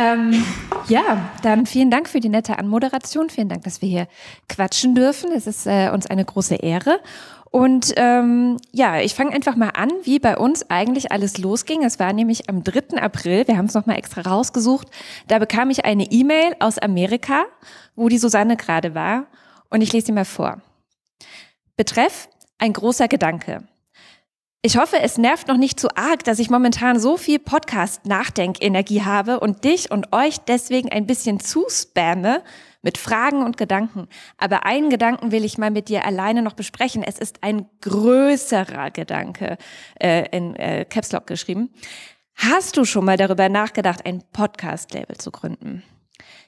Ähm, ja, dann vielen Dank für die nette Anmoderation. Vielen Dank, dass wir hier quatschen dürfen. Es ist äh, uns eine große Ehre. Und ähm, ja, ich fange einfach mal an, wie bei uns eigentlich alles losging. Es war nämlich am 3. April, wir haben es nochmal extra rausgesucht, da bekam ich eine E-Mail aus Amerika, wo die Susanne gerade war. Und ich lese sie mal vor. Betreff, ein großer Gedanke. Ich hoffe, es nervt noch nicht zu arg, dass ich momentan so viel Podcast-Nachdenkenergie habe und dich und euch deswegen ein bisschen zuspamme mit Fragen und Gedanken. Aber einen Gedanken will ich mal mit dir alleine noch besprechen. Es ist ein größerer Gedanke äh, in äh, Caps Lock geschrieben. Hast du schon mal darüber nachgedacht, ein Podcast-Label zu gründen?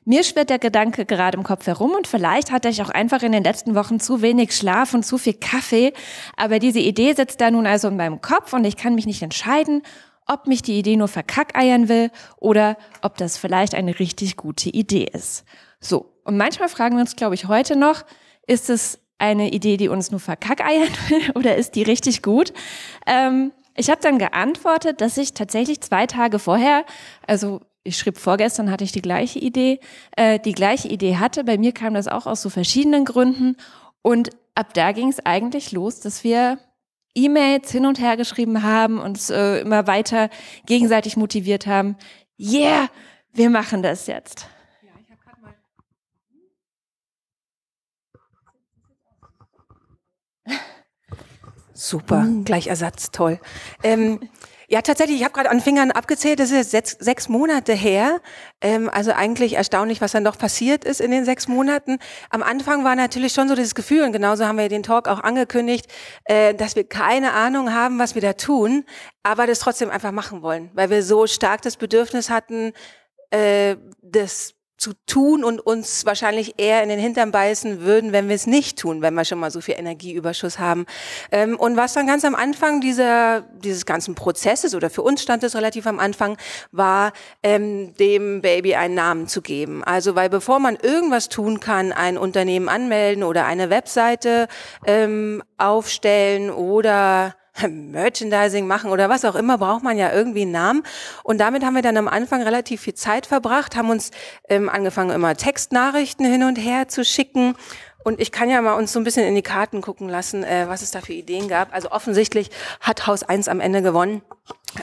Mir schwirrt der Gedanke gerade im Kopf herum und vielleicht hatte ich auch einfach in den letzten Wochen zu wenig Schlaf und zu viel Kaffee, aber diese Idee sitzt da nun also in meinem Kopf und ich kann mich nicht entscheiden, ob mich die Idee nur verkackeiern will oder ob das vielleicht eine richtig gute Idee ist. So, und manchmal fragen wir uns, glaube ich, heute noch, ist es eine Idee, die uns nur verkackeiern will oder ist die richtig gut? Ähm, ich habe dann geantwortet, dass ich tatsächlich zwei Tage vorher, also ich schrieb vorgestern, hatte ich die gleiche Idee, äh, die gleiche Idee hatte. Bei mir kam das auch aus so verschiedenen Gründen. Und ab da ging es eigentlich los, dass wir E-Mails hin und her geschrieben haben, und äh, immer weiter gegenseitig motiviert haben. Yeah, wir machen das jetzt. Super, mhm. gleich Ersatz, toll. Ähm, ja, tatsächlich, ich habe gerade an Fingern abgezählt, das ist jetzt sechs, Monate her. Ähm, also eigentlich erstaunlich, was dann doch passiert ist in den sechs Monaten. Am Anfang war natürlich schon so dieses Gefühl, und genauso haben wir den Talk auch angekündigt, äh, dass wir keine Ahnung haben, was wir da tun, aber das trotzdem einfach machen wollen, weil wir so stark das Bedürfnis hatten, äh, das zu tun und uns wahrscheinlich eher in den Hintern beißen würden, wenn wir es nicht tun, wenn wir schon mal so viel Energieüberschuss haben. Ähm, und was dann ganz am Anfang dieser, dieses ganzen Prozesses oder für uns stand es relativ am Anfang, war ähm, dem Baby einen Namen zu geben. Also weil bevor man irgendwas tun kann, ein Unternehmen anmelden oder eine Webseite ähm, aufstellen oder Merchandising machen oder was auch immer, braucht man ja irgendwie einen Namen. Und damit haben wir dann am Anfang relativ viel Zeit verbracht, haben uns ähm, angefangen, immer Textnachrichten hin und her zu schicken. Und ich kann ja mal uns so ein bisschen in die Karten gucken lassen, äh, was es da für Ideen gab. Also offensichtlich hat Haus 1 am Ende gewonnen.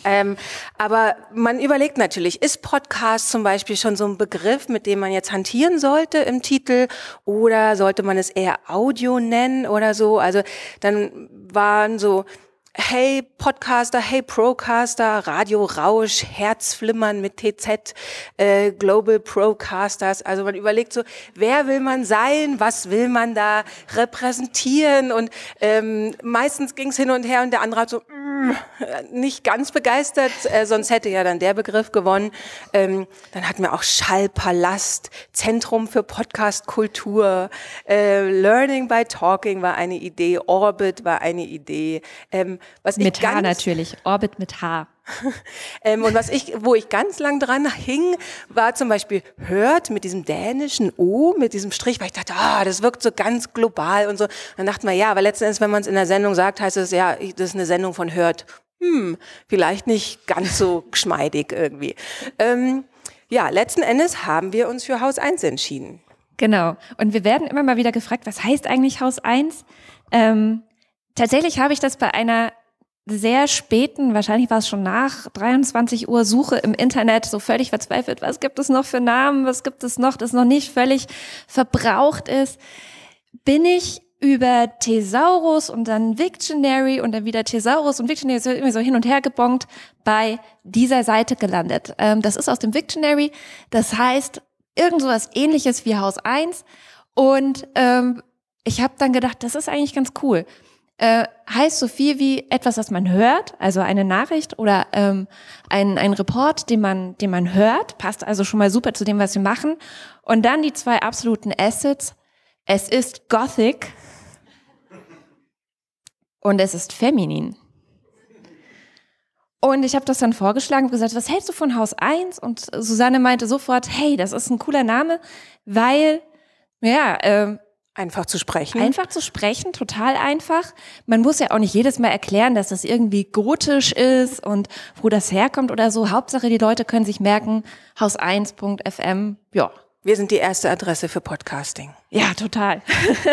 Ähm, aber man überlegt natürlich, ist Podcast zum Beispiel schon so ein Begriff, mit dem man jetzt hantieren sollte im Titel oder sollte man es eher Audio nennen oder so? Also dann waren so Hey Podcaster, hey Procaster, Radio Rausch, Herzflimmern mit TZ, äh, Global Procasters. Also man überlegt so, wer will man sein, was will man da repräsentieren? Und ähm, meistens ging es hin und her und der andere hat so mm, nicht ganz begeistert, äh, sonst hätte ja dann der Begriff gewonnen. Ähm, dann hatten wir auch Schallpalast, Zentrum für Podcastkultur, äh, Learning by Talking war eine Idee, Orbit war eine Idee. Ähm, was mit ich Haar natürlich, Orbit mit H ähm, und was ich, wo ich ganz lang dran hing, war zum Beispiel Hört mit diesem dänischen O, mit diesem Strich, weil ich dachte, ah, oh, das wirkt so ganz global und so. Dann dachte man, ja, aber letztendlich wenn man es in der Sendung sagt, heißt es ja, das ist eine Sendung von Hört. Hm, vielleicht nicht ganz so geschmeidig irgendwie. Ähm, ja, letzten Endes haben wir uns für Haus 1 entschieden. Genau. Und wir werden immer mal wieder gefragt, was heißt eigentlich Haus 1? Ähm, Tatsächlich habe ich das bei einer sehr späten, wahrscheinlich war es schon nach 23 Uhr, Suche im Internet so völlig verzweifelt, was gibt es noch für Namen, was gibt es noch, das noch nicht völlig verbraucht ist, bin ich über Thesaurus und dann Victionary und dann wieder Thesaurus und Victionary, so immer so hin und her gebongt, bei dieser Seite gelandet. Ähm, das ist aus dem Victionary, das heißt irgend sowas ähnliches wie Haus 1 und ähm, ich habe dann gedacht, das ist eigentlich ganz cool äh, heißt so viel wie etwas, was man hört, also eine Nachricht oder ähm, ein, ein Report, den man, den man hört, passt also schon mal super zu dem, was wir machen. Und dann die zwei absoluten Assets. Es ist Gothic und es ist feminin. Und ich habe das dann vorgeschlagen und gesagt, was hältst du von Haus 1? Und Susanne meinte sofort, hey, das ist ein cooler Name, weil, ja, äh, Einfach zu sprechen. Einfach zu sprechen, total einfach. Man muss ja auch nicht jedes Mal erklären, dass das irgendwie gotisch ist und wo das herkommt oder so. Hauptsache, die Leute können sich merken, haus1.fm, ja. Wir sind die erste Adresse für Podcasting. Ja, total.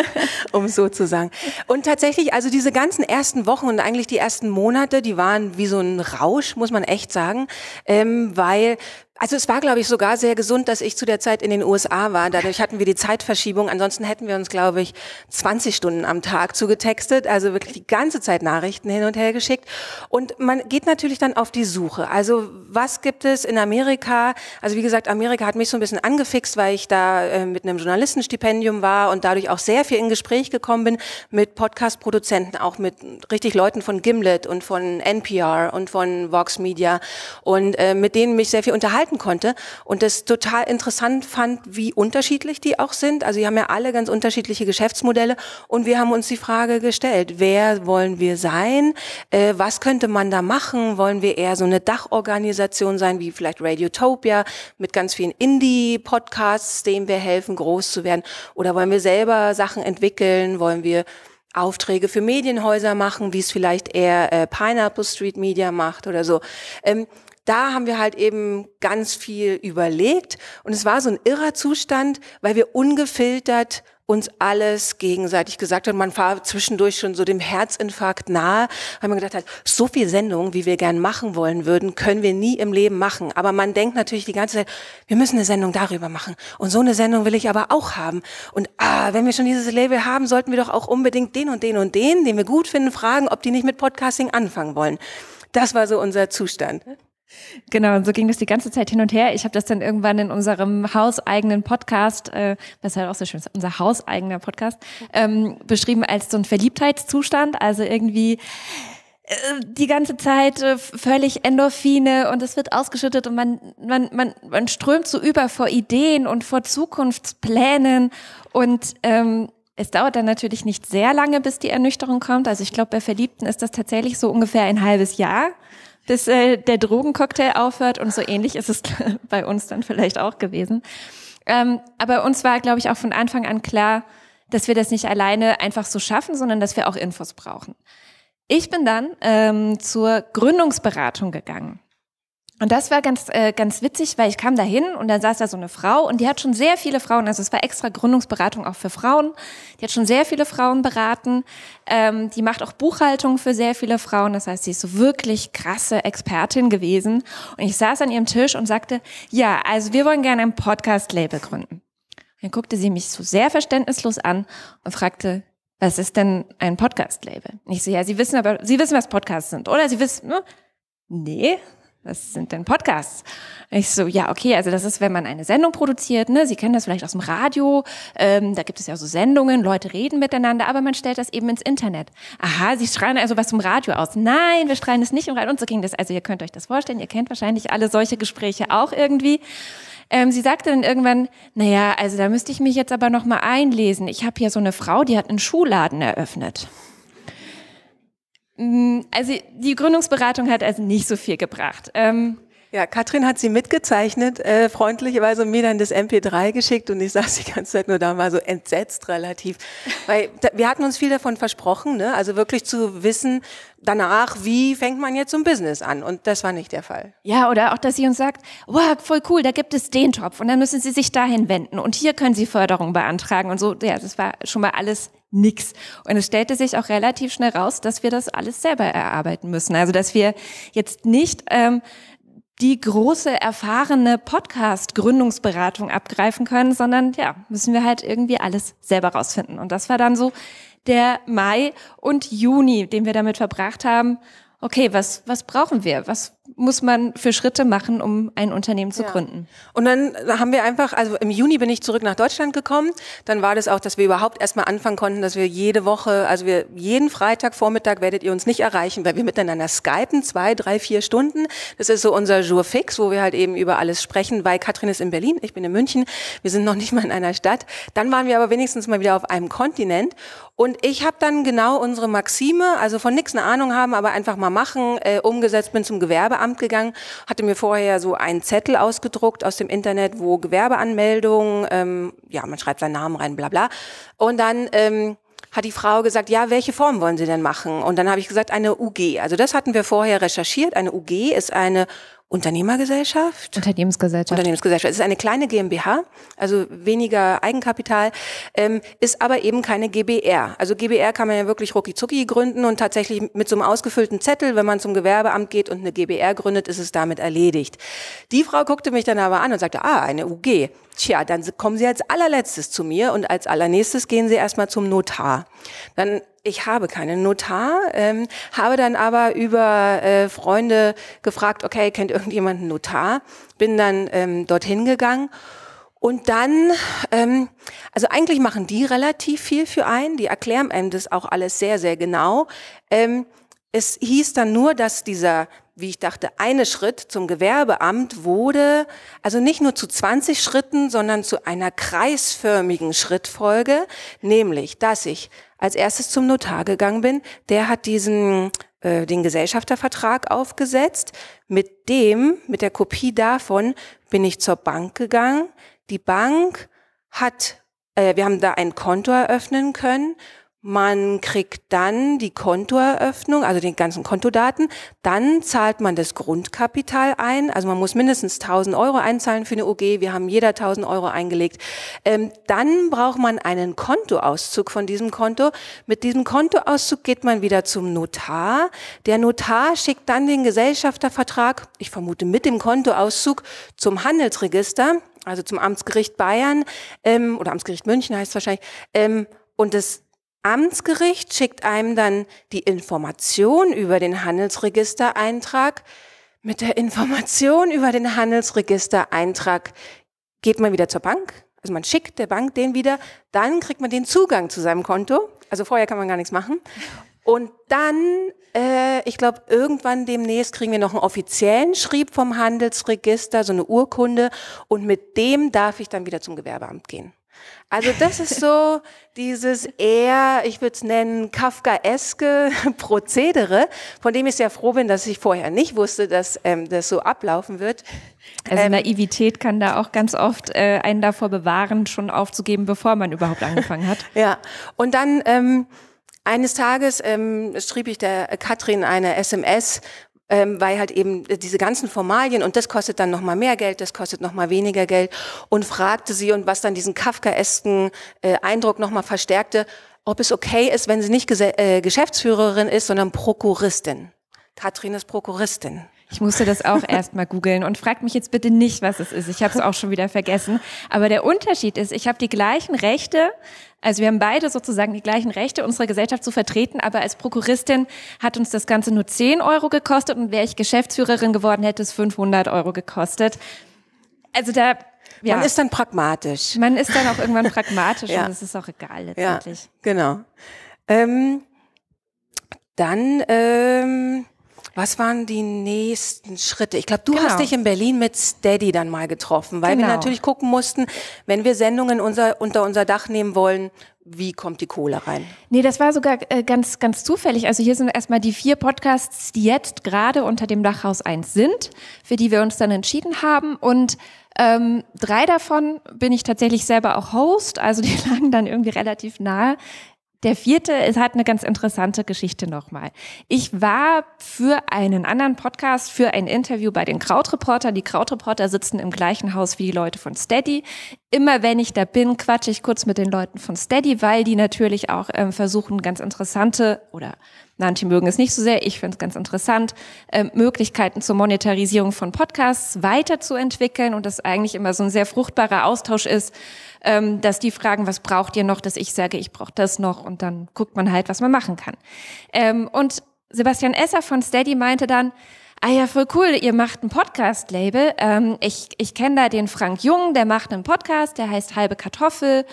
um so zu sagen. Und tatsächlich, also diese ganzen ersten Wochen und eigentlich die ersten Monate, die waren wie so ein Rausch, muss man echt sagen, ähm, weil also es war, glaube ich, sogar sehr gesund, dass ich zu der Zeit in den USA war. Dadurch hatten wir die Zeitverschiebung. Ansonsten hätten wir uns, glaube ich, 20 Stunden am Tag zugetextet, also wirklich die ganze Zeit Nachrichten hin und her geschickt. Und man geht natürlich dann auf die Suche. Also was gibt es in Amerika? Also wie gesagt, Amerika hat mich so ein bisschen angefixt, weil ich da äh, mit einem Journalistenstipendium war und dadurch auch sehr viel in Gespräch gekommen bin mit Podcast-Produzenten, auch mit richtig Leuten von Gimlet und von NPR und von Vox Media und äh, mit denen mich sehr viel unterhalten unterhalten konnte und das total interessant fand, wie unterschiedlich die auch sind. Also die haben ja alle ganz unterschiedliche Geschäftsmodelle und wir haben uns die Frage gestellt, wer wollen wir sein? Äh, was könnte man da machen? Wollen wir eher so eine Dachorganisation sein, wie vielleicht Radiotopia mit ganz vielen Indie-Podcasts, denen wir helfen, groß zu werden? Oder wollen wir selber Sachen entwickeln? Wollen wir Aufträge für Medienhäuser machen, wie es vielleicht eher äh, Pineapple Street Media macht oder so. Ähm, da haben wir halt eben ganz viel überlegt und es war so ein irrer Zustand, weil wir ungefiltert uns alles gegenseitig gesagt haben. Man war zwischendurch schon so dem Herzinfarkt nahe, weil man gedacht hat, so viel Sendung, wie wir gern machen wollen würden, können wir nie im Leben machen. Aber man denkt natürlich die ganze Zeit, wir müssen eine Sendung darüber machen. Und so eine Sendung will ich aber auch haben. Und ah, wenn wir schon dieses Label haben, sollten wir doch auch unbedingt den und den und den, den wir gut finden, fragen, ob die nicht mit Podcasting anfangen wollen. Das war so unser Zustand. Genau, und so ging das die ganze Zeit hin und her. Ich habe das dann irgendwann in unserem hauseigenen Podcast, äh, was halt auch so schön ist, unser hauseigener Podcast, ähm, beschrieben als so ein Verliebtheitszustand. Also irgendwie äh, die ganze Zeit äh, völlig Endorphine und es wird ausgeschüttet und man, man, man, man strömt so über vor Ideen und vor Zukunftsplänen und ähm, es dauert dann natürlich nicht sehr lange, bis die Ernüchterung kommt. Also ich glaube, bei Verliebten ist das tatsächlich so ungefähr ein halbes Jahr bis äh, der Drogencocktail aufhört und so ähnlich ist es bei uns dann vielleicht auch gewesen. Ähm, aber uns war, glaube ich, auch von Anfang an klar, dass wir das nicht alleine einfach so schaffen, sondern dass wir auch Infos brauchen. Ich bin dann ähm, zur Gründungsberatung gegangen. Und das war ganz, äh, ganz witzig, weil ich kam da hin und dann saß da so eine Frau und die hat schon sehr viele Frauen, also es war extra Gründungsberatung auch für Frauen, die hat schon sehr viele Frauen beraten, ähm, die macht auch Buchhaltung für sehr viele Frauen, das heißt, sie ist so wirklich krasse Expertin gewesen. Und ich saß an ihrem Tisch und sagte, ja, also wir wollen gerne ein Podcast-Label gründen. dann guckte sie mich so sehr verständnislos an und fragte, was ist denn ein Podcast-Label? Ich so, ja, Sie wissen aber, Sie wissen, was Podcasts sind, oder? Sie wissen, ne? Nee, was sind denn Podcasts? Ich so, ja, okay, also das ist, wenn man eine Sendung produziert, ne? Sie kennen das vielleicht aus dem Radio, ähm, da gibt es ja so Sendungen, Leute reden miteinander, aber man stellt das eben ins Internet. Aha, Sie strahlen also was zum Radio aus. Nein, wir strahlen es nicht im Radio. Und so ging das. Also ihr könnt euch das vorstellen, ihr kennt wahrscheinlich alle solche Gespräche auch irgendwie. Ähm, sie sagte dann irgendwann, naja, also da müsste ich mich jetzt aber nochmal einlesen. Ich habe hier so eine Frau, die hat einen Schuhladen eröffnet. Mm, also die Gründungsberatung hat also nicht so viel gebracht. Ähm ja, Katrin hat sie mitgezeichnet, äh, freundlicherweise mir dann das MP3 geschickt und ich saß die ganze Zeit nur da und war so entsetzt relativ. Weil da, wir hatten uns viel davon versprochen, ne? also wirklich zu wissen danach, wie fängt man jetzt so ein Business an und das war nicht der Fall. Ja, oder auch, dass sie uns sagt, wow, voll cool, da gibt es den Topf und dann müssen sie sich dahin wenden und hier können sie Förderung beantragen und so. Ja, das war schon mal alles nix. Und es stellte sich auch relativ schnell raus, dass wir das alles selber erarbeiten müssen. Also dass wir jetzt nicht ähm, die große erfahrene Podcast-Gründungsberatung abgreifen können, sondern ja, müssen wir halt irgendwie alles selber rausfinden. Und das war dann so der Mai und Juni, den wir damit verbracht haben. Okay, was, was brauchen wir? Was, muss man für Schritte machen, um ein Unternehmen zu ja. gründen. Und dann haben wir einfach, also im Juni bin ich zurück nach Deutschland gekommen. Dann war das auch, dass wir überhaupt erstmal anfangen konnten, dass wir jede Woche, also wir jeden Freitagvormittag werdet ihr uns nicht erreichen, weil wir miteinander skypen, zwei, drei, vier Stunden. Das ist so unser Jour fix, wo wir halt eben über alles sprechen, weil Katrin ist in Berlin, ich bin in München, wir sind noch nicht mal in einer Stadt. Dann waren wir aber wenigstens mal wieder auf einem Kontinent. Und ich habe dann genau unsere Maxime, also von nichts eine Ahnung haben, aber einfach mal machen, äh, umgesetzt bin zum Gewerbe Gewerbeamt gegangen, hatte mir vorher so einen Zettel ausgedruckt aus dem Internet, wo Gewerbeanmeldung, ähm, ja, man schreibt seinen Namen rein, bla bla. Und dann ähm, hat die Frau gesagt, ja, welche Form wollen Sie denn machen? Und dann habe ich gesagt, eine UG. Also das hatten wir vorher recherchiert. Eine UG ist eine Unternehmergesellschaft? Unternehmensgesellschaft. Unternehmensgesellschaft. Es ist eine kleine GmbH, also weniger Eigenkapital, ähm, ist aber eben keine GBR. Also GBR kann man ja wirklich rucki zucki gründen und tatsächlich mit so einem ausgefüllten Zettel, wenn man zum Gewerbeamt geht und eine GBR gründet, ist es damit erledigt. Die Frau guckte mich dann aber an und sagte, ah, eine UG. Tja, dann kommen Sie als allerletztes zu mir und als allernächstes gehen Sie erstmal zum Notar. Dann ich habe keinen Notar, ähm, habe dann aber über äh, Freunde gefragt, okay, kennt irgendjemand einen Notar? Bin dann ähm, dorthin gegangen. Und dann, ähm, also eigentlich machen die relativ viel für einen, die erklären einem das auch alles sehr, sehr genau. Ähm, es hieß dann nur, dass dieser, wie ich dachte, eine Schritt zum Gewerbeamt wurde, also nicht nur zu 20 Schritten, sondern zu einer kreisförmigen Schrittfolge, nämlich, dass ich als erstes zum Notar gegangen bin. Der hat diesen äh, den Gesellschaftervertrag aufgesetzt. Mit dem, mit der Kopie davon, bin ich zur Bank gegangen. Die Bank hat, äh, wir haben da ein Konto eröffnen können man kriegt dann die Kontoeröffnung, also den ganzen Kontodaten. Dann zahlt man das Grundkapital ein. Also man muss mindestens 1000 Euro einzahlen für eine OG. Wir haben jeder 1000 Euro eingelegt. Ähm, dann braucht man einen Kontoauszug von diesem Konto. Mit diesem Kontoauszug geht man wieder zum Notar. Der Notar schickt dann den Gesellschaftervertrag, ich vermute mit dem Kontoauszug, zum Handelsregister, also zum Amtsgericht Bayern ähm, oder Amtsgericht München heißt es wahrscheinlich. Ähm, und das Amtsgericht schickt einem dann die Information über den Handelsregistereintrag. Mit der Information über den Handelsregistereintrag geht man wieder zur Bank. Also man schickt der Bank den wieder, dann kriegt man den Zugang zu seinem Konto. Also vorher kann man gar nichts machen. Und dann, äh, ich glaube, irgendwann demnächst kriegen wir noch einen offiziellen Schrieb vom Handelsregister, so eine Urkunde. Und mit dem darf ich dann wieder zum Gewerbeamt gehen. Also das ist so dieses eher, ich würde es nennen, kafkaeske Prozedere, von dem ich sehr froh bin, dass ich vorher nicht wusste, dass ähm, das so ablaufen wird. Also ähm, Naivität kann da auch ganz oft äh, einen davor bewahren, schon aufzugeben, bevor man überhaupt angefangen hat. ja, und dann... Ähm, eines Tages ähm, schrieb ich der Katrin eine SMS ähm, weil halt eben äh, diese ganzen Formalien und das kostet dann nochmal mehr Geld, das kostet nochmal weniger Geld und fragte sie und was dann diesen kafkaesken äh, Eindruck nochmal verstärkte, ob es okay ist, wenn sie nicht Ges äh, Geschäftsführerin ist, sondern Prokuristin. Katrin ist Prokuristin. Ich musste das auch erstmal googeln und fragt mich jetzt bitte nicht, was es ist. Ich habe es auch schon wieder vergessen. Aber der Unterschied ist, ich habe die gleichen Rechte, also wir haben beide sozusagen die gleichen Rechte, unsere Gesellschaft zu vertreten, aber als Prokuristin hat uns das Ganze nur 10 Euro gekostet und wäre ich Geschäftsführerin geworden, hätte es 500 Euro gekostet. Also da... Ja, man ist dann pragmatisch. Man ist dann auch irgendwann pragmatisch ja. und es ist auch egal letztendlich. Ja, genau. Ähm, dann... Ähm was waren die nächsten Schritte? Ich glaube, du genau. hast dich in Berlin mit Steady dann mal getroffen, weil genau. wir natürlich gucken mussten, wenn wir Sendungen unser, unter unser Dach nehmen wollen, wie kommt die Kohle rein? Nee, das war sogar äh, ganz, ganz zufällig. Also hier sind erstmal die vier Podcasts, die jetzt gerade unter dem Dachhaus 1 sind, für die wir uns dann entschieden haben. Und ähm, drei davon bin ich tatsächlich selber auch Host, also die lagen dann irgendwie relativ nahe. Der vierte ist, hat eine ganz interessante Geschichte nochmal. Ich war für einen anderen Podcast, für ein Interview bei den Krautreportern. Die Krautreporter sitzen im gleichen Haus wie die Leute von Steady. Immer wenn ich da bin, quatsche ich kurz mit den Leuten von Steady, weil die natürlich auch ähm, versuchen, ganz interessante oder Manche mögen es nicht so sehr. Ich finde es ganz interessant, äh, Möglichkeiten zur Monetarisierung von Podcasts weiterzuentwickeln und das eigentlich immer so ein sehr fruchtbarer Austausch ist, ähm, dass die fragen, was braucht ihr noch, dass ich sage, ich brauche das noch und dann guckt man halt, was man machen kann. Ähm, und Sebastian Esser von Steady meinte dann, ah ja, voll cool, ihr macht ein Podcast-Label. Ähm, ich ich kenne da den Frank Jung, der macht einen Podcast, der heißt Halbe Kartoffel.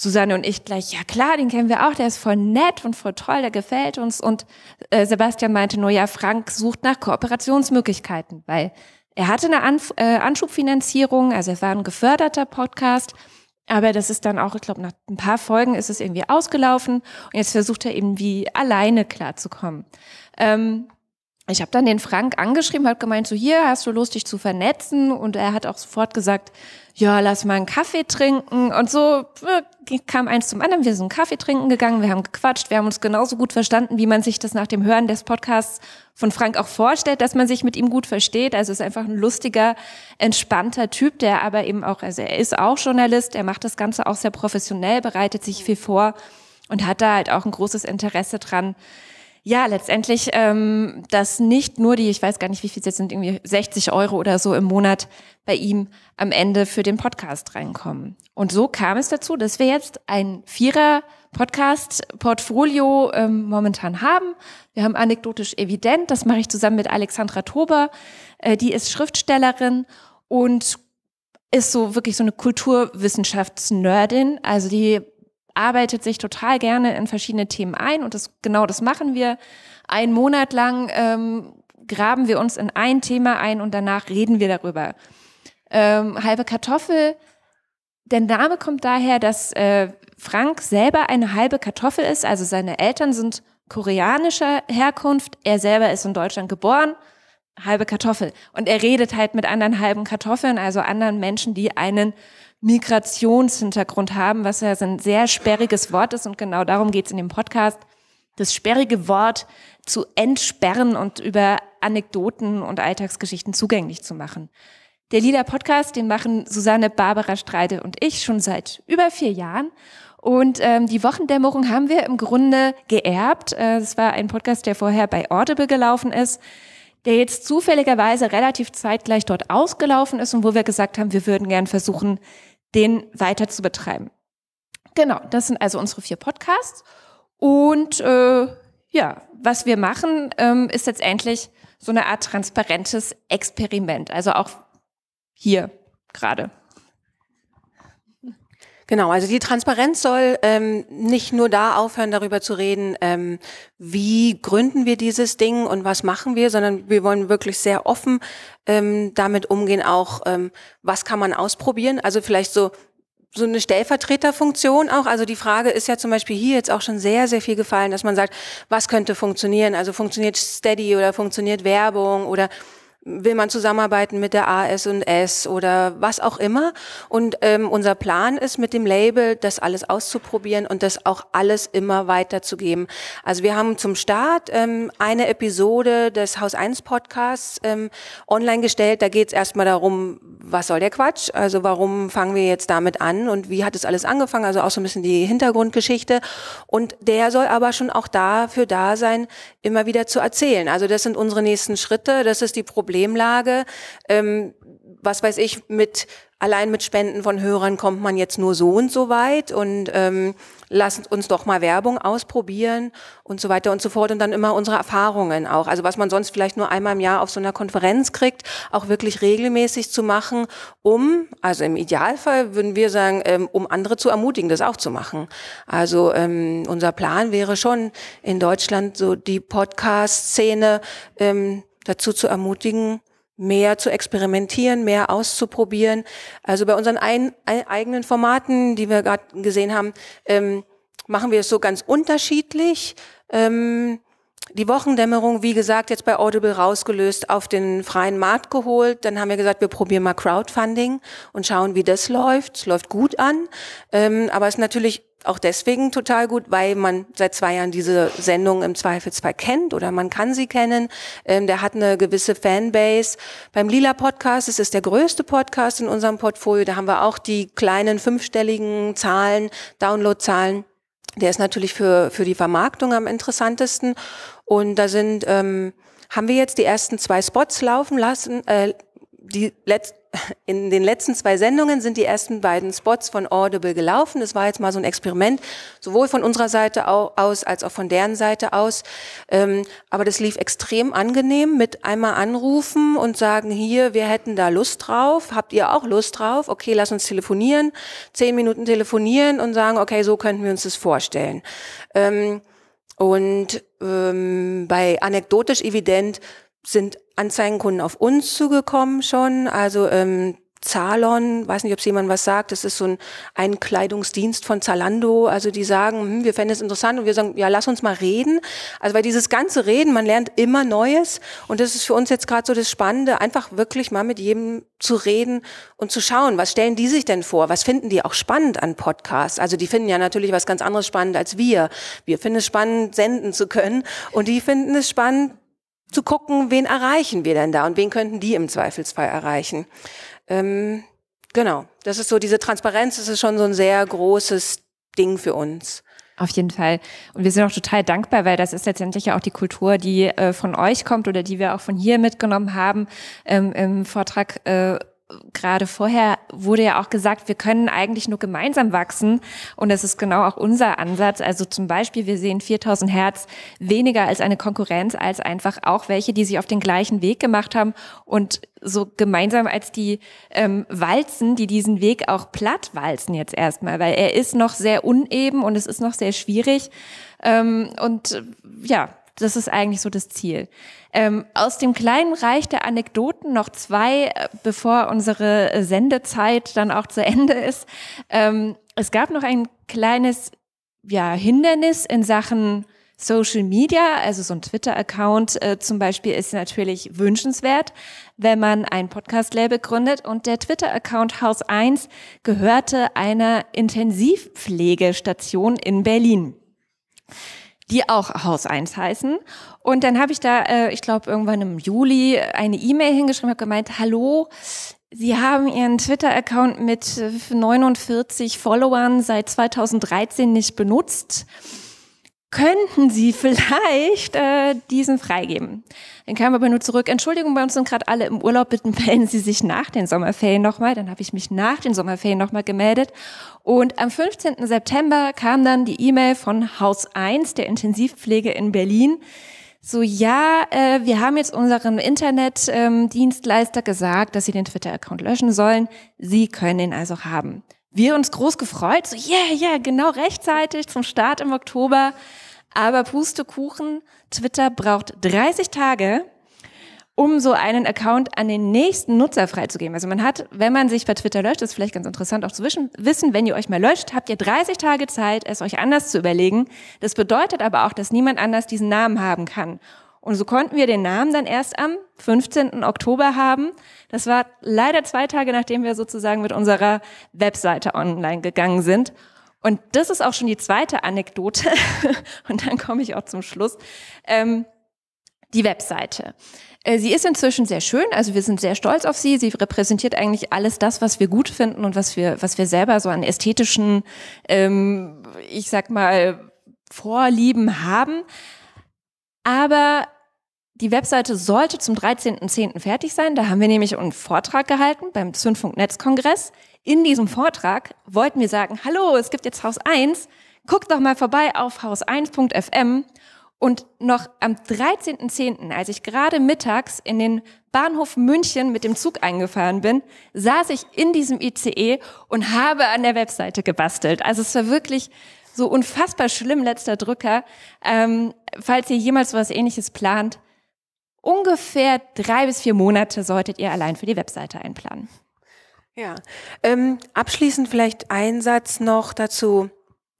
Susanne und ich gleich, ja klar, den kennen wir auch, der ist voll nett und voll toll, der gefällt uns. Und äh, Sebastian meinte nur, ja, Frank sucht nach Kooperationsmöglichkeiten, weil er hatte eine Anf äh, Anschubfinanzierung, also es war ein geförderter Podcast, aber das ist dann auch, ich glaube, nach ein paar Folgen ist es irgendwie ausgelaufen und jetzt versucht er eben wie alleine klarzukommen. Ähm, ich habe dann den Frank angeschrieben, hat gemeint, so hier, hast du Lust, dich zu vernetzen? Und er hat auch sofort gesagt, ja, lass mal einen Kaffee trinken. Und so äh, kam eins zum anderen. Wir sind einen Kaffee trinken gegangen, wir haben gequatscht, wir haben uns genauso gut verstanden, wie man sich das nach dem Hören des Podcasts von Frank auch vorstellt, dass man sich mit ihm gut versteht. Also ist einfach ein lustiger, entspannter Typ, der aber eben auch, also er ist auch Journalist, er macht das Ganze auch sehr professionell, bereitet sich viel vor und hat da halt auch ein großes Interesse dran, ja, letztendlich, ähm, dass nicht nur die, ich weiß gar nicht, wie viel es jetzt sind, irgendwie 60 Euro oder so im Monat bei ihm am Ende für den Podcast reinkommen. Und so kam es dazu, dass wir jetzt ein Vierer-Podcast-Portfolio ähm, momentan haben. Wir haben anekdotisch evident, das mache ich zusammen mit Alexandra Tober, äh, die ist Schriftstellerin und ist so wirklich so eine Kulturwissenschafts-Nerdin, Also die arbeitet sich total gerne in verschiedene Themen ein und das genau das machen wir. Einen Monat lang ähm, graben wir uns in ein Thema ein und danach reden wir darüber. Ähm, halbe Kartoffel, der Name kommt daher, dass äh, Frank selber eine halbe Kartoffel ist, also seine Eltern sind koreanischer Herkunft, er selber ist in Deutschland geboren, halbe Kartoffel. Und er redet halt mit anderen halben Kartoffeln, also anderen Menschen, die einen Migrationshintergrund haben, was ja so ein sehr sperriges Wort ist. Und genau darum geht es in dem Podcast, das sperrige Wort zu entsperren und über Anekdoten und Alltagsgeschichten zugänglich zu machen. Der Lila Podcast, den machen Susanne, Barbara Streide und ich schon seit über vier Jahren. Und ähm, die Wochendämmerung haben wir im Grunde geerbt. Äh, es äh, war ein Podcast, der vorher bei Audible gelaufen ist, der jetzt zufälligerweise relativ zeitgleich dort ausgelaufen ist und wo wir gesagt haben, wir würden gern versuchen, den weiter zu betreiben. Genau, das sind also unsere vier Podcasts. Und äh, ja, was wir machen, ähm, ist letztendlich so eine Art transparentes Experiment. Also auch hier gerade. Genau, also die Transparenz soll ähm, nicht nur da aufhören, darüber zu reden, ähm, wie gründen wir dieses Ding und was machen wir, sondern wir wollen wirklich sehr offen ähm, damit umgehen, auch ähm, was kann man ausprobieren. Also vielleicht so so eine Stellvertreterfunktion auch. Also die Frage ist ja zum Beispiel hier jetzt auch schon sehr, sehr viel gefallen, dass man sagt, was könnte funktionieren? Also funktioniert Steady oder funktioniert Werbung oder will man zusammenarbeiten mit der und S oder was auch immer. Und ähm, unser Plan ist mit dem Label, das alles auszuprobieren und das auch alles immer weiterzugeben. Also wir haben zum Start ähm, eine Episode des Haus 1 Podcasts ähm, online gestellt. Da geht es erstmal darum, was soll der Quatsch? Also warum fangen wir jetzt damit an und wie hat es alles angefangen? Also auch so ein bisschen die Hintergrundgeschichte. Und der soll aber schon auch dafür da sein, immer wieder zu erzählen. Also das sind unsere nächsten Schritte. Das ist die Probleme Problemlage. Ähm, was weiß ich, mit allein mit Spenden von Hörern kommt man jetzt nur so und so weit und ähm, lassen uns doch mal Werbung ausprobieren und so weiter und so fort und dann immer unsere Erfahrungen auch. Also was man sonst vielleicht nur einmal im Jahr auf so einer Konferenz kriegt, auch wirklich regelmäßig zu machen, um, also im Idealfall würden wir sagen, ähm, um andere zu ermutigen, das auch zu machen. Also ähm, unser Plan wäre schon in Deutschland so die Podcast-Szene ähm, dazu zu ermutigen, mehr zu experimentieren, mehr auszuprobieren. Also bei unseren ein, ein, eigenen Formaten, die wir gerade gesehen haben, ähm, machen wir es so ganz unterschiedlich. Ähm, die Wochendämmerung, wie gesagt, jetzt bei Audible rausgelöst, auf den freien Markt geholt. Dann haben wir gesagt, wir probieren mal Crowdfunding und schauen, wie das läuft. Es läuft gut an, ähm, aber es ist natürlich auch deswegen total gut, weil man seit zwei Jahren diese Sendung im Zweifelsfall kennt oder man kann sie kennen. Ähm, der hat eine gewisse Fanbase. Beim Lila Podcast, es ist der größte Podcast in unserem Portfolio, da haben wir auch die kleinen fünfstelligen Zahlen, Downloadzahlen. Der ist natürlich für, für die Vermarktung am interessantesten. Und da sind, ähm, haben wir jetzt die ersten zwei Spots laufen lassen, äh, die Letz in den letzten zwei Sendungen sind die ersten beiden Spots von Audible gelaufen. Das war jetzt mal so ein Experiment, sowohl von unserer Seite aus als auch von deren Seite aus. Ähm, aber das lief extrem angenehm mit einmal anrufen und sagen, hier, wir hätten da Lust drauf. Habt ihr auch Lust drauf? Okay, lass uns telefonieren. Zehn Minuten telefonieren und sagen, okay, so könnten wir uns das vorstellen. Ähm, und ähm, bei anekdotisch evident sind Anzeigenkunden auf uns zugekommen schon. Also ähm, Zalon, weiß nicht, ob jemand was sagt, das ist so ein Einkleidungsdienst von Zalando. Also die sagen, hm, wir fänden es interessant und wir sagen, ja, lass uns mal reden. Also weil dieses ganze Reden, man lernt immer Neues und das ist für uns jetzt gerade so das Spannende, einfach wirklich mal mit jedem zu reden und zu schauen, was stellen die sich denn vor? Was finden die auch spannend an Podcasts? Also die finden ja natürlich was ganz anderes spannend als wir. Wir finden es spannend, senden zu können und die finden es spannend, zu gucken, wen erreichen wir denn da und wen könnten die im Zweifelsfall erreichen. Ähm, genau, das ist so, diese Transparenz, das ist schon so ein sehr großes Ding für uns. Auf jeden Fall. Und wir sind auch total dankbar, weil das ist letztendlich ja auch die Kultur, die äh, von euch kommt oder die wir auch von hier mitgenommen haben ähm, im Vortrag äh, gerade vorher wurde ja auch gesagt, wir können eigentlich nur gemeinsam wachsen. Und das ist genau auch unser Ansatz. Also zum Beispiel, wir sehen 4000 Hertz weniger als eine Konkurrenz, als einfach auch welche, die sich auf den gleichen Weg gemacht haben und so gemeinsam als die ähm, Walzen, die diesen Weg auch platt walzen jetzt erstmal, weil er ist noch sehr uneben und es ist noch sehr schwierig. Ähm, und ja, das ist eigentlich so das Ziel. Ähm, aus dem kleinen Reich der Anekdoten noch zwei, äh, bevor unsere äh, Sendezeit dann auch zu Ende ist. Ähm, es gab noch ein kleines ja, Hindernis in Sachen Social Media, also so ein Twitter-Account äh, zum Beispiel, ist natürlich wünschenswert, wenn man ein Podcast-Label gründet. Und der Twitter-Account Haus 1 gehörte einer Intensivpflegestation in Berlin die auch Haus 1 heißen. Und dann habe ich da, äh, ich glaube, irgendwann im Juli eine E-Mail hingeschrieben, habe gemeint, hallo, Sie haben Ihren Twitter-Account mit 49 Followern seit 2013 nicht benutzt könnten Sie vielleicht äh, diesen freigeben? Dann kam aber nur zurück, Entschuldigung, bei uns sind gerade alle im Urlaub, bitte melden Sie sich nach den Sommerferien nochmal. Dann habe ich mich nach den Sommerferien nochmal gemeldet. Und am 15. September kam dann die E-Mail von Haus 1 der Intensivpflege in Berlin. So, ja, äh, wir haben jetzt unserem Internetdienstleister ähm, gesagt, dass sie den Twitter-Account löschen sollen. Sie können ihn also haben wir uns groß gefreut, so yeah, yeah, genau rechtzeitig zum Start im Oktober. Aber Pustekuchen, Twitter braucht 30 Tage, um so einen Account an den nächsten Nutzer freizugeben. Also man hat, wenn man sich bei Twitter löscht, ist vielleicht ganz interessant auch zu wissen, wenn ihr euch mal löscht, habt ihr 30 Tage Zeit, es euch anders zu überlegen. Das bedeutet aber auch, dass niemand anders diesen Namen haben kann. Und so konnten wir den Namen dann erst am 15. Oktober haben. Das war leider zwei Tage, nachdem wir sozusagen mit unserer Webseite online gegangen sind. Und das ist auch schon die zweite Anekdote. Und dann komme ich auch zum Schluss. Ähm, die Webseite. Äh, sie ist inzwischen sehr schön, also wir sind sehr stolz auf sie. Sie repräsentiert eigentlich alles das, was wir gut finden und was wir, was wir selber so an ästhetischen, ähm, ich sag mal, Vorlieben haben. Aber die Webseite sollte zum 13.10. fertig sein. Da haben wir nämlich einen Vortrag gehalten beim Zündfunk Netzkongress. In diesem Vortrag wollten wir sagen, hallo, es gibt jetzt Haus 1. Guckt doch mal vorbei auf haus1.fm. Und noch am 13.10., als ich gerade mittags in den Bahnhof München mit dem Zug eingefahren bin, saß ich in diesem ICE und habe an der Webseite gebastelt. Also es war wirklich so unfassbar schlimm, letzter Drücker. Ähm, falls ihr jemals was ähnliches plant, ungefähr drei bis vier Monate solltet ihr allein für die Webseite einplanen. Ja, ähm, abschließend vielleicht ein Satz noch dazu.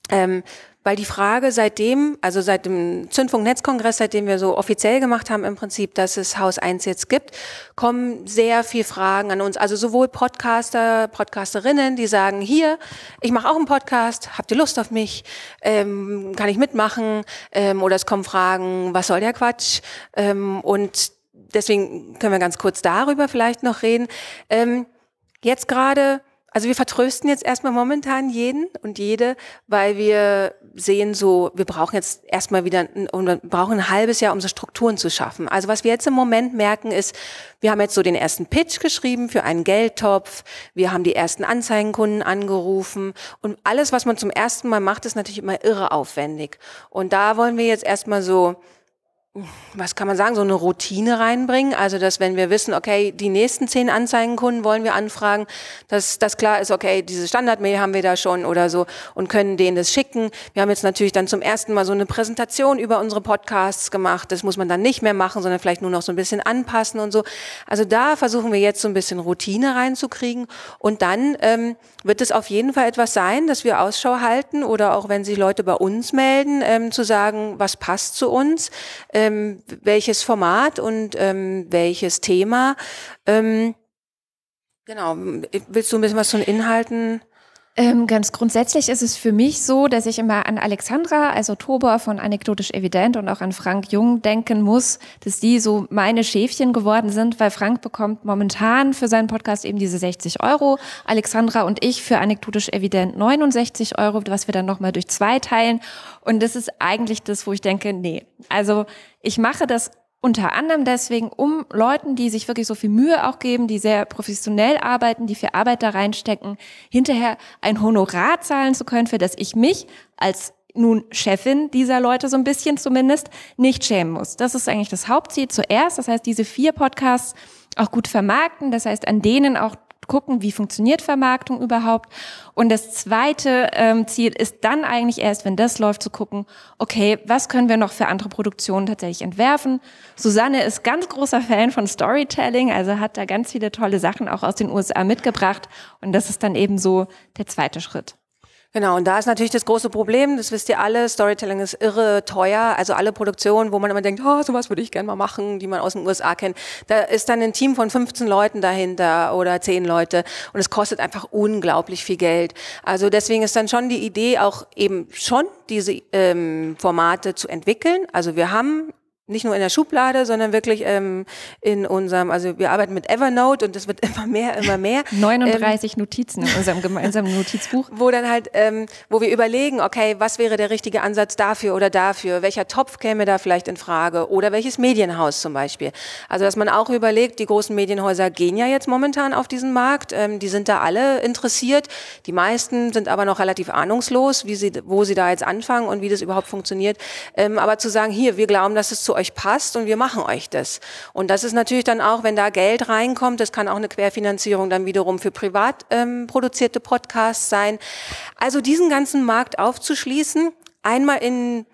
Ähm, weil die Frage seitdem, also seit dem Zündfunknetzkongress, seitdem wir so offiziell gemacht haben im Prinzip, dass es Haus 1 jetzt gibt, kommen sehr viele Fragen an uns. Also sowohl Podcaster, Podcasterinnen, die sagen, hier, ich mache auch einen Podcast, habt ihr Lust auf mich, ähm, kann ich mitmachen? Ähm, oder es kommen Fragen, was soll der Quatsch? Ähm, und deswegen können wir ganz kurz darüber vielleicht noch reden. Ähm, jetzt gerade also wir vertrösten jetzt erstmal momentan jeden und jede, weil wir sehen so, wir brauchen jetzt erstmal wieder, ein, wir brauchen ein halbes Jahr, um so Strukturen zu schaffen. Also was wir jetzt im Moment merken ist, wir haben jetzt so den ersten Pitch geschrieben für einen Geldtopf, wir haben die ersten Anzeigenkunden angerufen und alles, was man zum ersten Mal macht, ist natürlich immer irre aufwendig. Und da wollen wir jetzt erstmal so, was kann man sagen, so eine Routine reinbringen. Also, dass wenn wir wissen, okay, die nächsten zehn Anzeigenkunden wollen wir anfragen, dass das klar ist, okay, diese Standardmail haben wir da schon oder so und können denen das schicken. Wir haben jetzt natürlich dann zum ersten Mal so eine Präsentation über unsere Podcasts gemacht. Das muss man dann nicht mehr machen, sondern vielleicht nur noch so ein bisschen anpassen und so. Also da versuchen wir jetzt so ein bisschen Routine reinzukriegen. Und dann ähm, wird es auf jeden Fall etwas sein, dass wir Ausschau halten oder auch wenn sich Leute bei uns melden, ähm, zu sagen, was passt zu uns. Ähm, ähm, welches Format und ähm, welches Thema. Ähm, genau, willst du ein bisschen was zu den Inhalten? Ähm, ganz grundsätzlich ist es für mich so, dass ich immer an Alexandra, also Tober von Anekdotisch Evident und auch an Frank Jung denken muss, dass die so meine Schäfchen geworden sind, weil Frank bekommt momentan für seinen Podcast eben diese 60 Euro, Alexandra und ich für Anekdotisch Evident 69 Euro, was wir dann nochmal durch zwei teilen. Und das ist eigentlich das, wo ich denke, nee, also ich mache das unter anderem deswegen, um Leuten, die sich wirklich so viel Mühe auch geben, die sehr professionell arbeiten, die viel Arbeit da reinstecken, hinterher ein Honorar zahlen zu können, für das ich mich als nun Chefin dieser Leute so ein bisschen zumindest nicht schämen muss. Das ist eigentlich das Hauptziel zuerst. Das heißt, diese vier Podcasts auch gut vermarkten. Das heißt, an denen auch gucken, wie funktioniert Vermarktung überhaupt. Und das zweite ähm, Ziel ist dann eigentlich erst, wenn das läuft, zu gucken, okay, was können wir noch für andere Produktionen tatsächlich entwerfen. Susanne ist ganz großer Fan von Storytelling, also hat da ganz viele tolle Sachen auch aus den USA mitgebracht. Und das ist dann eben so der zweite Schritt. Genau, und da ist natürlich das große Problem, das wisst ihr alle, Storytelling ist irre teuer. Also alle Produktionen, wo man immer denkt, oh, sowas würde ich gerne mal machen, die man aus den USA kennt, da ist dann ein Team von 15 Leuten dahinter oder 10 Leute und es kostet einfach unglaublich viel Geld. Also deswegen ist dann schon die Idee, auch eben schon diese ähm, Formate zu entwickeln. Also wir haben nicht nur in der Schublade, sondern wirklich ähm, in unserem, also wir arbeiten mit Evernote und das wird immer mehr, immer mehr. 39 ähm, Notizen in unserem gemeinsamen Notizbuch. Wo dann halt, ähm, wo wir überlegen, okay, was wäre der richtige Ansatz dafür oder dafür? Welcher Topf käme da vielleicht in Frage? Oder welches Medienhaus zum Beispiel? Also, dass man auch überlegt, die großen Medienhäuser gehen ja jetzt momentan auf diesen Markt. Ähm, die sind da alle interessiert. Die meisten sind aber noch relativ ahnungslos, wie sie, wo sie da jetzt anfangen und wie das überhaupt funktioniert. Ähm, aber zu sagen, hier, wir glauben, dass es zu euch passt und wir machen euch das. Und das ist natürlich dann auch, wenn da Geld reinkommt, das kann auch eine Querfinanzierung dann wiederum für privat ähm, produzierte Podcasts sein. Also diesen ganzen Markt aufzuschließen, einmal in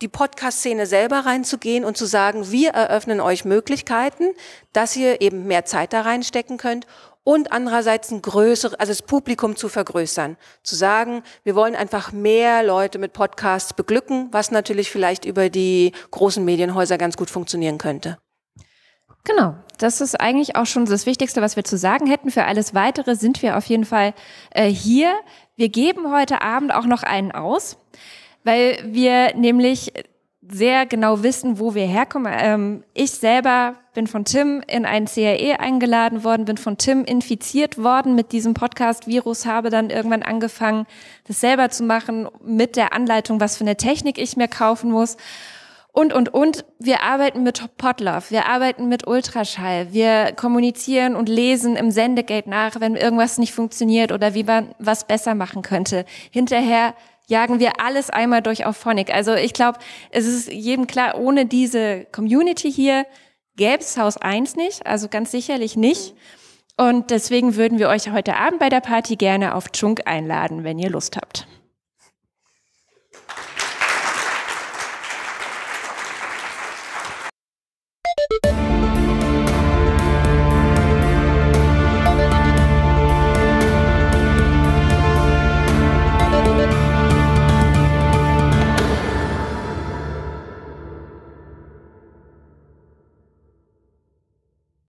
die Podcast-Szene selber reinzugehen und zu sagen, wir eröffnen euch Möglichkeiten, dass ihr eben mehr Zeit da reinstecken könnt und andererseits ein größeres, also das Publikum zu vergrößern. Zu sagen, wir wollen einfach mehr Leute mit Podcasts beglücken, was natürlich vielleicht über die großen Medienhäuser ganz gut funktionieren könnte. Genau, das ist eigentlich auch schon das Wichtigste, was wir zu sagen hätten. Für alles Weitere sind wir auf jeden Fall äh, hier. Wir geben heute Abend auch noch einen aus, weil wir nämlich sehr genau wissen, wo wir herkommen. Ähm, ich selber bin von Tim in ein CRE eingeladen worden, bin von Tim infiziert worden mit diesem Podcast-Virus, habe dann irgendwann angefangen, das selber zu machen mit der Anleitung, was für eine Technik ich mir kaufen muss. Und, und, und, wir arbeiten mit Potluck, wir arbeiten mit Ultraschall, wir kommunizieren und lesen im Sendegate nach, wenn irgendwas nicht funktioniert oder wie man was besser machen könnte. Hinterher jagen wir alles einmal durch auf Phonic. Also ich glaube, es ist jedem klar, ohne diese Community hier gäbe es Haus 1 nicht, also ganz sicherlich nicht. Und deswegen würden wir euch heute Abend bei der Party gerne auf Chunk einladen, wenn ihr Lust habt.